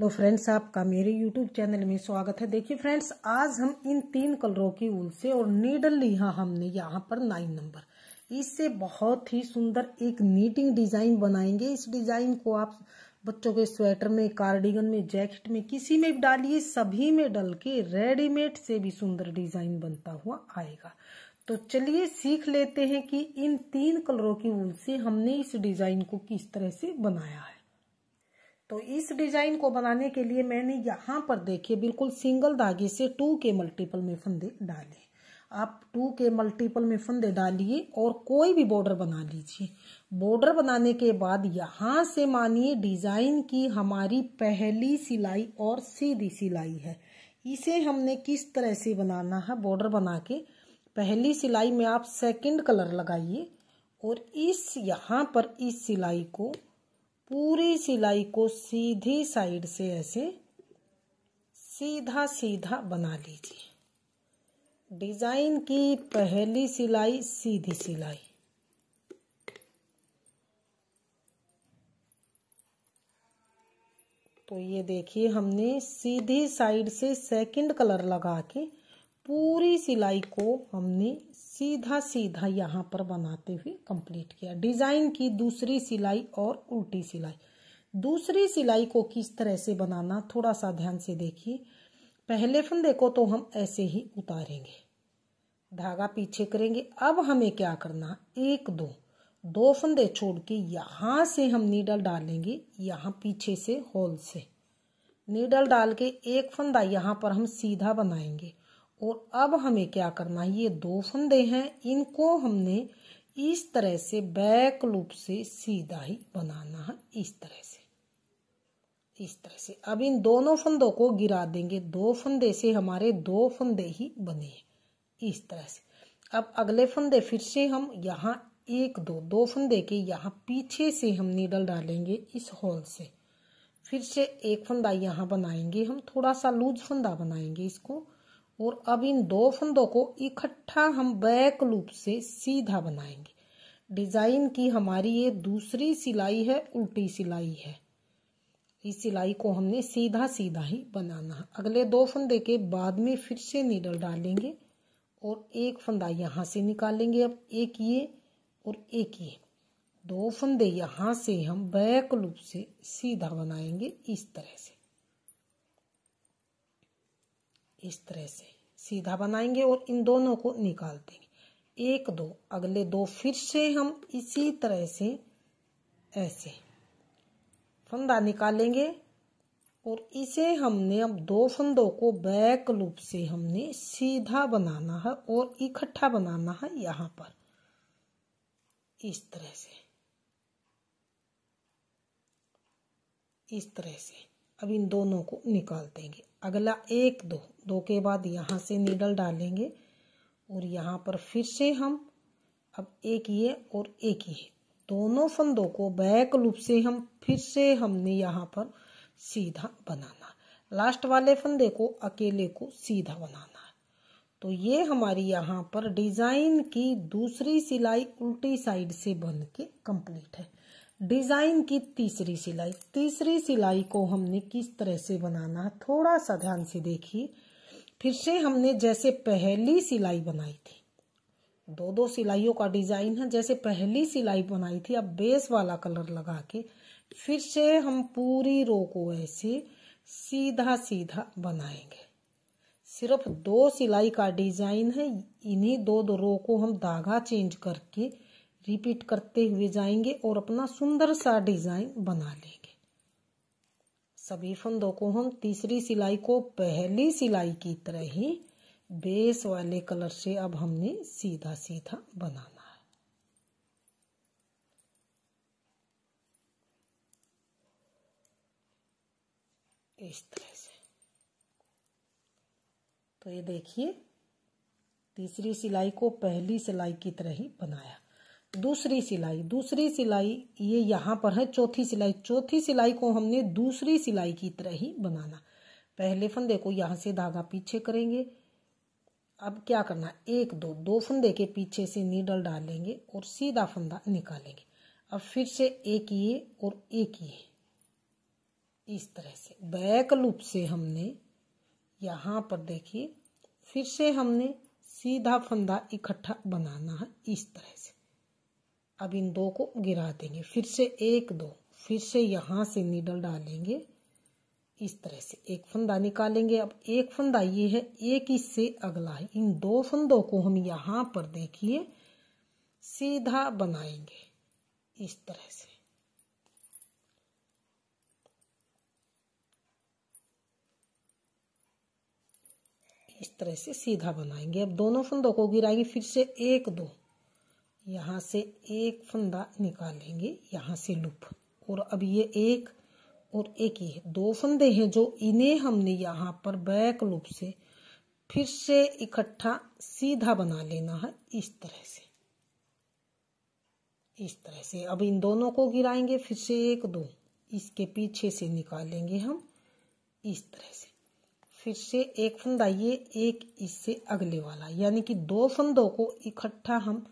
hello तो friends आपका मेरे यूट्यूब चैनल में स्वागत है देखिए फ्रेंड्स आज हम इन तीन कलरों की उल से और नीडल लिया हमने यहाँ पर नाइन नंबर इससे बहुत ही सुंदर एक नीटिंग डिजाइन बनाएंगे इस डिजाइन को आप बच्चों के स्वेटर में कार्डिगन में जैकेट में किसी में भी डालिए सभी में डल के रेडीमेड से भी सुंदर डिजाइन बनता हुआ आएगा तो चलिए सीख लेते हैं कि इन तीन कलरों की उल से हमने इस डिजाइन को किस तरह से बनाया है तो इस डिजाइन को बनाने के लिए मैंने यहाँ पर देखिए बिल्कुल सिंगल धागे से टू के मल्टीपल में फंदे डाले आप टू के मल्टीपल में फंदे डालिए और कोई भी बॉर्डर बना लीजिए बॉर्डर बनाने के बाद यहाँ से मानिए डिजाइन की हमारी पहली सिलाई और सीधी सिलाई है इसे हमने किस तरह से बनाना है बॉर्डर बना के पहली सिलाई में आप सेकंड कलर लगाइए और इस यहाँ पर इस सिलाई को पूरी सिलाई को सीधी साइड से ऐसे सीधा सीधा बना लीजिए डिजाइन की पहली सिलाई सीधी सिलाई तो ये देखिए हमने सीधी साइड से सेकंड कलर लगा के पूरी सिलाई को हमने सीधा सीधा यहाँ पर बनाते हुए कंप्लीट किया डिजाइन की दूसरी सिलाई और उल्टी सिलाई दूसरी सिलाई को किस तरह से बनाना थोड़ा सा ध्यान से देखिए पहले फंदे को तो हम ऐसे ही उतारेंगे धागा पीछे करेंगे अब हमें क्या करना एक दो दो फंदे छोड़ के यहाँ से हम नीडल डालेंगे यहाँ पीछे से होल से नीडल डाल के एक फंदा यहाँ पर हम सीधा बनाएंगे और अब हमें क्या करना है ये दो फंदे हैं इनको हमने इस तरह से बैक लूप से सीधा ही बनाना है इस तरह से इस तरह से अब इन दोनों फंदों को गिरा देंगे दो फंदे से हमारे दो फंदे ही बने इस तरह से अब अगले फंदे फिर से हम यहाँ एक दो दो फंदे के यहाँ पीछे से हम नीडल डालेंगे इस होल से फिर से एक फंदा यहाँ बनाएंगे हम थोड़ा सा लूज फंदा बनाएंगे इसको और अब इन दो फंदों को इकट्ठा हम बैक लूप से सीधा बनाएंगे डिजाइन की हमारी ये दूसरी सिलाई है उल्टी सिलाई है इस सिलाई को हमने सीधा सीधा ही बनाना है अगले दो फंदे के बाद में फिर से नीडल डालेंगे और एक फंदा यहाँ से निकालेंगे अब एक ये और एक ये दो फंदे यहाँ से हम बैक लूप से सीधा बनाएंगे इस तरह से इस तरह से सीधा बनाएंगे और इन दोनों को निकाल देंगे एक दो अगले दो फिर से हम इसी तरह से ऐसे फंदा निकालेंगे और इसे हमने अब दो फंदों को बैक लूप से हमने सीधा बनाना है और इकट्ठा बनाना है यहाँ पर इस तरह से इस तरह से अब इन दोनों को निकाल देंगे अगला एक दो दो के बाद यहाँ से नीडल डालेंगे और यहाँ पर फिर से हम अब एक ये और एक ये दोनों फंदों को बैक लूप से हम फिर से हमने यहाँ पर सीधा बनाना लास्ट वाले फंदे को अकेले को सीधा बनाना तो ये हमारी यहाँ पर डिज़ाइन की दूसरी सिलाई उल्टी साइड से बन के कंप्लीट है डिजाइन की तीसरी सिलाई तीसरी सिलाई को हमने किस तरह से बनाना थोड़ा सा ध्यान से देखिए फिर से हमने जैसे पहली सिलाई बनाई थी दो दो सिलाइयों का डिजाइन है जैसे पहली सिलाई बनाई थी अब बेस वाला कलर लगा के फिर से हम पूरी रो को ऐसे सीधा सीधा बनाएंगे सिर्फ दो सिलाई का डिजाइन है इन्हीं दो दो रो को हम धागा चेंज करके रिपीट करते हुए जाएंगे और अपना सुंदर सा डिजाइन बना लेंगे सभी फंदों को हम तीसरी सिलाई को पहली सिलाई की तरह ही बेस वाले कलर से अब हमने सीधा सीधा बनाना है इस तरह से तो ये देखिए तीसरी सिलाई को पहली सिलाई की तरह ही बनाया दूसरी सिलाई दूसरी सिलाई ये यहाँ पर है चौथी सिलाई चौथी सिलाई को हमने दूसरी सिलाई की तरह ही बनाना पहले फंदे को यहाँ से धागा पीछे करेंगे अब क्या करना एक दो दो फंदे के पीछे से नीडल डालेंगे और सीधा फंदा निकालेंगे अब फिर से एक ये और एक ये इस तरह से बैक लूप से हमने यहाँ पर देखिए फिर से हमने सीधा फंदा इकट्ठा बनाना है इस तरह से अब इन दो को गिरा देंगे फिर से एक दो फिर से यहाँ से नीडल डालेंगे इस तरह से एक फंदा निकालेंगे अब एक फंदा ये है एक इससे अगला है इन दो फंदों को हम यहाँ पर देखिए सीधा बनाएंगे इस तरह से इस तरह से सीधा बनाएंगे अब दोनों फंदों को गिराएंगे फिर से एक दो यहाँ से एक फंदा निकालेंगे यहाँ से लुप और अब ये एक और एक ही है दो फंदे हैं जो इन्हें हमने यहाँ पर बैक लूप से फिर से इकट्ठा सीधा बना लेना है इस तरह से इस तरह से अब इन दोनों को गिराएंगे फिर से एक दो इसके पीछे से निकालेंगे हम इस तरह से फिर से एक फंदा ये एक इससे अगले वाला यानी कि दो फंदों को इकट्ठा हम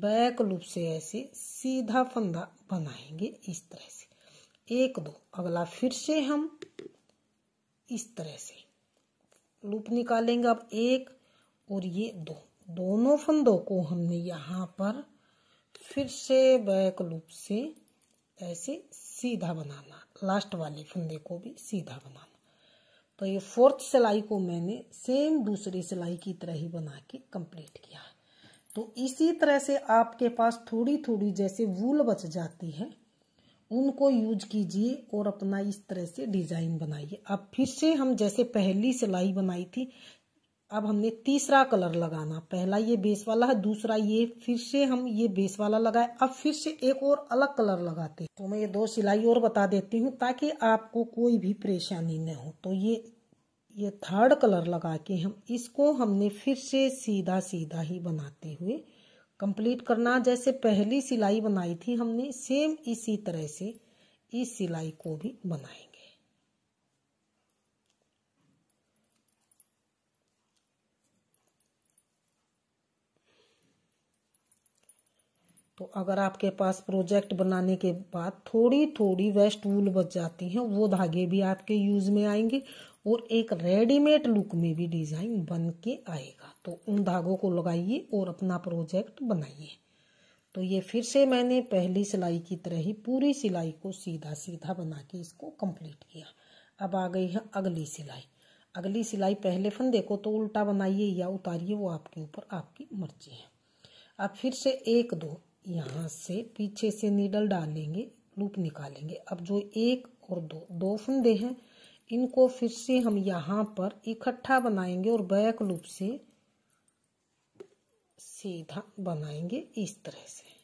बैक लूप से ऐसे सीधा फंदा बनाएंगे इस तरह से एक दो अगला फिर से हम इस तरह से लूप निकालेंगे अब एक और ये दो दोनों फंदों को हमने यहाँ पर फिर से बैक लूप से ऐसे सीधा बनाना लास्ट वाले फंदे को भी सीधा बनाना तो ये फोर्थ सिलाई को मैंने सेम दूसरी सिलाई की तरह ही बना के कंप्लीट किया है तो इसी तरह से आपके पास थोड़ी थोड़ी जैसे वूल बच जाती है उनको यूज कीजिए और अपना इस तरह से डिज़ाइन बनाइए अब फिर से हम जैसे पहली सिलाई बनाई थी अब हमने तीसरा कलर लगाना पहला ये बेस वाला है दूसरा ये फिर से हम ये बेस वाला लगाए अब फिर से एक और अलग कलर लगाते हैं तो मैं ये दो सिलाई और बता देती हूँ ताकि आपको कोई भी परेशानी न हो तो ये ये थर्ड कलर लगा के हम इसको हमने फिर से सीधा सीधा ही बनाते हुए कंप्लीट करना जैसे पहली सिलाई बनाई थी हमने सेम इसी तरह से इस सिलाई को भी बनाएंगे तो अगर आपके पास प्रोजेक्ट बनाने के बाद थोड़ी थोड़ी वेस्ट वूल बच जाती हैं वो धागे भी आपके यूज़ में आएंगे और एक रेडीमेड लुक में भी डिज़ाइन बन के आएगा तो उन धागों को लगाइए और अपना प्रोजेक्ट बनाइए तो ये फिर से मैंने पहली सिलाई की तरह ही पूरी सिलाई को सीधा सीधा बना के इसको कंप्लीट किया अब आ गई है अगली सिलाई अगली सिलाई पहले फंदे को तो उल्टा बनाइए या उतारिए वो आपके ऊपर आपकी मर्जी है अब फिर से एक दो यहाँ से पीछे से नीडल डालेंगे लूप निकालेंगे अब जो एक और दो दो फंदे हैं इनको फिर से हम यहाँ पर इकट्ठा बनाएंगे और बैक लूप से सीधा बनाएंगे इस तरह से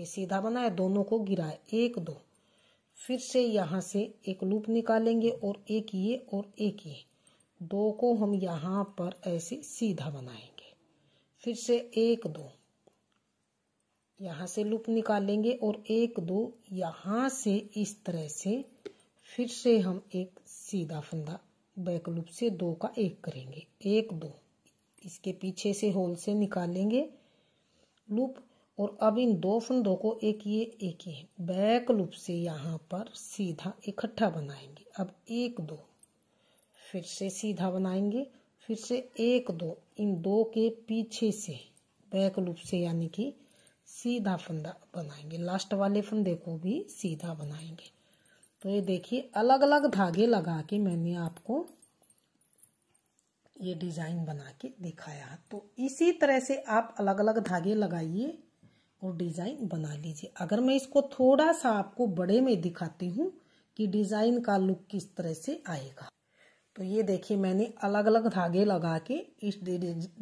ये सीधा बनाया दोनों को गिराए एक दो फिर से यहाँ से एक लूप निकालेंगे और एक ये और एक ये दो को हम यहाँ पर ऐसे सीधा बनाएंगे फिर से एक दो यहाँ से लूप निकालेंगे और एक दो यहाँ से इस तरह से फिर से हम एक सीधा फंदा बैक लूप से दो का एक करेंगे एक दो इसके पीछे से होल से निकालेंगे लूप और अब इन दो फंदों को एक ये एक ही बैक लूप से यहाँ पर सीधा इकट्ठा बनाएंगे अब एक दो फिर से सीधा बनाएंगे फिर से एक दो इन दो के पीछे से बैक लूप से यानी कि सीधा फंदा बनाएंगे लास्ट वाले फंदे को भी सीधा बनाएंगे तो ये देखिए अलग अलग धागे लगा के मैंने आपको ये डिज़ाइन बना के दिखाया तो इसी तरह से आप अलग अलग धागे लगाइए और डिज़ाइन बना लीजिए अगर मैं इसको थोड़ा सा आपको बड़े में दिखाती हूँ कि डिज़ाइन का लुक किस तरह से आएगा तो ये देखिए मैंने अलग अलग धागे लगा के इस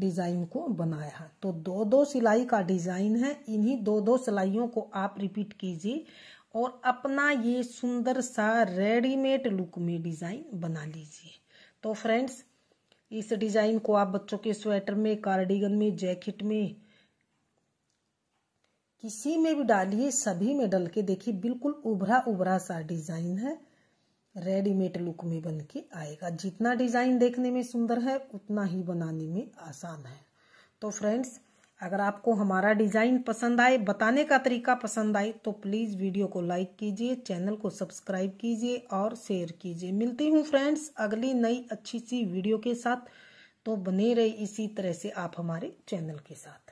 डिज़ाइन को बनाया तो दो दो सिलाई का डिज़ाइन है इन्हीं दो दो सिलाइयों को आप रिपीट कीजिए और अपना ये सुंदर सा रेडीमेड लुक में डिज़ाइन बना लीजिए तो फ्रेंड्स इस डिज़ाइन को आप बच्चों के स्वेटर में कार्डिगन में जैकेट में किसी में भी डालिए सभी में डल के देखिए बिल्कुल उभरा उभरा सा डिज़ाइन है रेडीमेड लुक में बन के आएगा जितना डिज़ाइन देखने में सुंदर है उतना ही बनाने में आसान है तो फ्रेंड्स अगर आपको हमारा डिज़ाइन पसंद आए बताने का तरीका पसंद आए तो प्लीज़ वीडियो को लाइक कीजिए चैनल को सब्सक्राइब कीजिए और शेयर कीजिए मिलती हूँ फ्रेंड्स अगली नई अच्छी सी वीडियो के साथ तो बने रहे इसी तरह से आप हमारे चैनल के साथ